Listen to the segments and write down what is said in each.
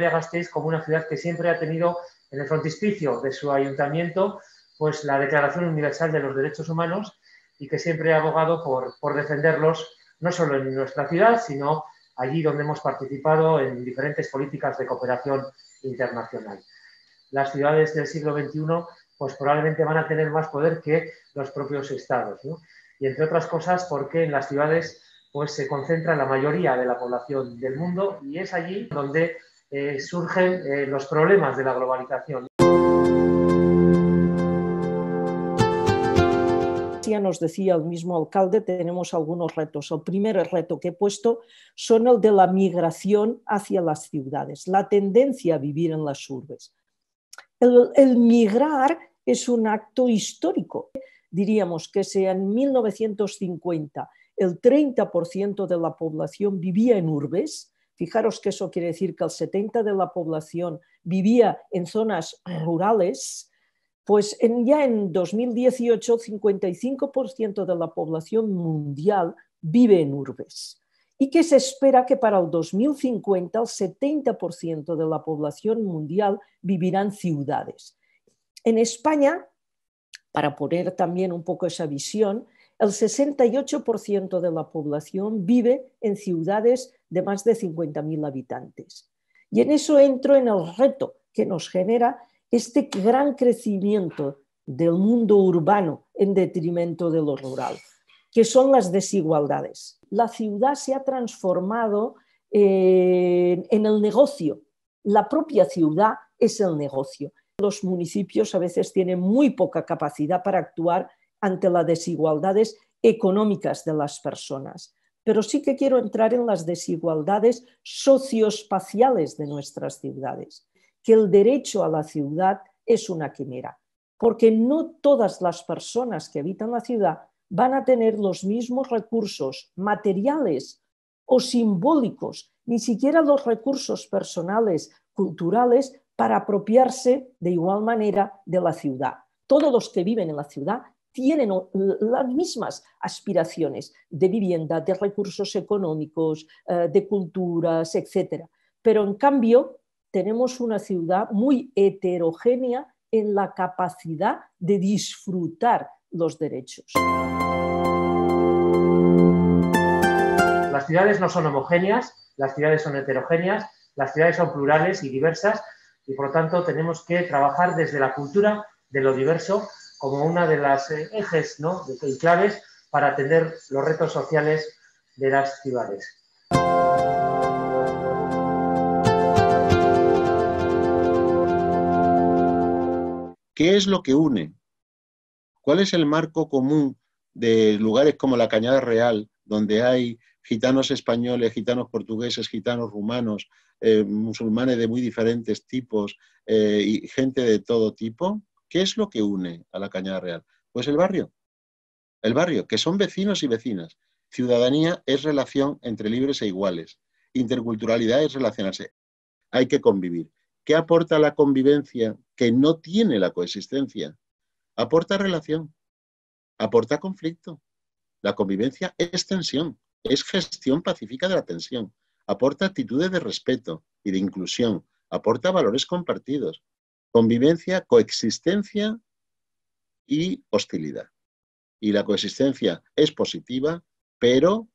vitoria como una ciudad que siempre ha tenido en el frontispicio de su ayuntamiento pues la Declaración Universal de los Derechos Humanos y que siempre ha abogado por, defenderlos no solo en nuestra ciudad, sino allí donde hemos participado en diferentes políticas de cooperación internacional. Las ciudades del siglo XXI pues probablemente van a tener más poder que los propios estados. Y entre otras cosas porque en las ciudades pues se concentra la mayoría de la población del mundo y es allí donde eh, surgen eh, los problemas de la globalización. nos decía el mismo alcalde, tenemos algunos retos. El primer reto que he puesto son el de la migración hacia las ciudades, la tendencia a vivir en las urbes. El, el migrar es un acto histórico. Diríamos que sea en 1950 el 30% de la población vivía en urbes, Fijaros que eso quiere decir que el 70% de la población vivía en zonas rurales, pues ya en 2018 55% de la población mundial vive en urbes y que se espera que para el 2050 el 70% de la población mundial vivirá en ciudades. En España, para poner también un poco esa visión, el 68% de la población vive en ciudades de más de 50.000 habitantes. Y en eso entro en el reto que nos genera este gran crecimiento del mundo urbano en detrimento de lo rural, que son las desigualdades. La ciudad se ha transformado en, eh, en el negocio. La propia ciudad es el negocio. Los municipios a veces tienen muy poca capacidad para actuar ante las desigualdades económicas de las personas pero sí que quiero entrar en las desigualdades socioespaciales de nuestras ciudades, que el derecho a la ciudad es una quimera, porque no todas las personas que habitan la ciudad van a tener los mismos recursos materiales o simbólicos, ni siquiera los recursos personales, culturales, para apropiarse de igual manera de la ciudad. Todos los que viven en la ciudad tienen las mismas aspiraciones de vivienda, de recursos económicos, eh, de culturas, etc. Pero en cambio tenemos una ciudad muy heterogénea en la capacidad de disfrutar los derechos. Las ciudades no son homogéneas, las ciudades son heterogéneas, las ciudades son plurales y diversas y por lo tanto tenemos que trabajar desde la cultura de lo diverso como una de las eh, ejes ¿no? y claves para atender los retos sociales de las ciudades. ¿Qué es lo que une? ¿Cuál es el marco común de lugares como la Cañada Real, donde hay gitanos españoles, gitanos portugueses, gitanos rumanos, eh, musulmanes de muy diferentes tipos eh, y gente de todo tipo? ¿Qué es lo que une a la Cañada Real? Pues el barrio. El barrio, que son vecinos y vecinas. Ciudadanía es relación entre libres e iguales. Interculturalidad es relacionarse. Hay que convivir. ¿Qué aporta la convivencia que no tiene la coexistencia? Aporta relación, aporta conflicto. La convivencia es tensión, es gestión pacífica de la tensión, aporta actitudes de respeto y de inclusión, aporta valores compartidos, convivencia, coexistencia y hostilidad. Y la coexistencia es positiva, pero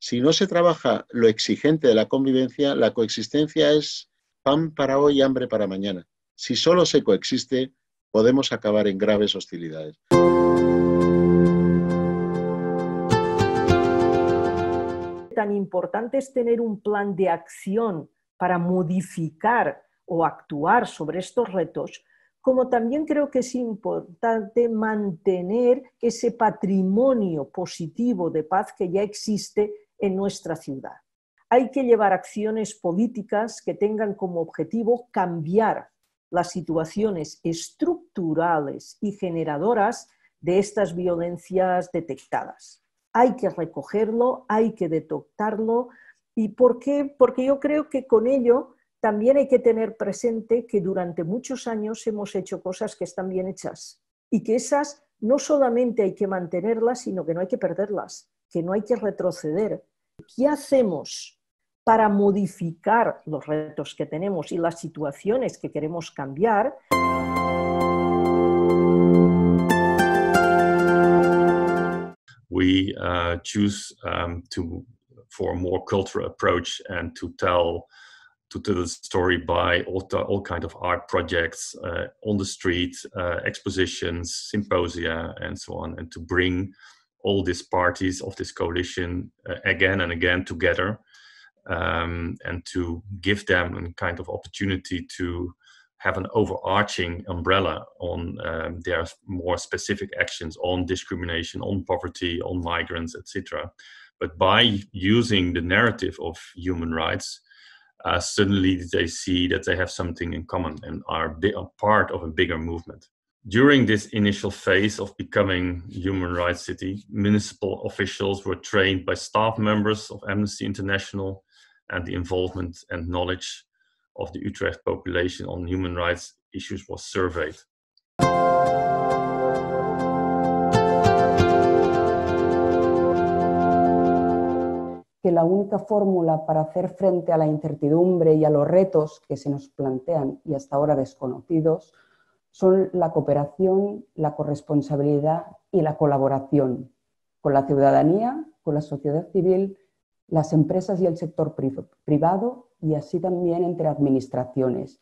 si no se trabaja lo exigente de la convivencia, la coexistencia es pan para hoy y hambre para mañana. Si solo se coexiste, podemos acabar en graves hostilidades. Tan importante es tener un plan de acción para modificar o actuar sobre estos retos, como también creo que es importante mantener ese patrimonio positivo de paz que ya existe en nuestra ciudad. Hay que llevar acciones políticas que tengan como objetivo cambiar las situaciones estructurales y generadoras de estas violencias detectadas. Hay que recogerlo, hay que detectarlo y ¿por qué? Porque yo creo que con ello también hay que tener presente que durante muchos años hemos hecho cosas que están bien hechas y que esas no solamente hay que mantenerlas, sino que no hay que perderlas, que no hay que retroceder. ¿Qué hacemos para modificar los retos que tenemos y las situaciones que queremos cambiar? We uh, choose um, for a more cultural approach and to tell to tell the story by all, t- all kind of art projects uh, on the street, uh, expositions, symposia, and so on, and to bring all these parties of this coalition uh, again and again together, um, and to give them a kind of opportunity to have an overarching umbrella on um, their more specific actions on discrimination, on poverty, on migrants, etc. But by using the narrative of human rights, uh, suddenly they see that they have something in common and are, bi- are part of a bigger movement. During this initial phase of becoming Human Rights City, municipal officials were trained by staff members of Amnesty International, and the involvement and knowledge of the Utrecht population on human rights issues was surveyed. la única fórmula para hacer frente a la incertidumbre y a los retos que se nos plantean y hasta ahora desconocidos son la cooperación, la corresponsabilidad y la colaboración con la ciudadanía, con la sociedad civil, las empresas y el sector privado y así también entre administraciones.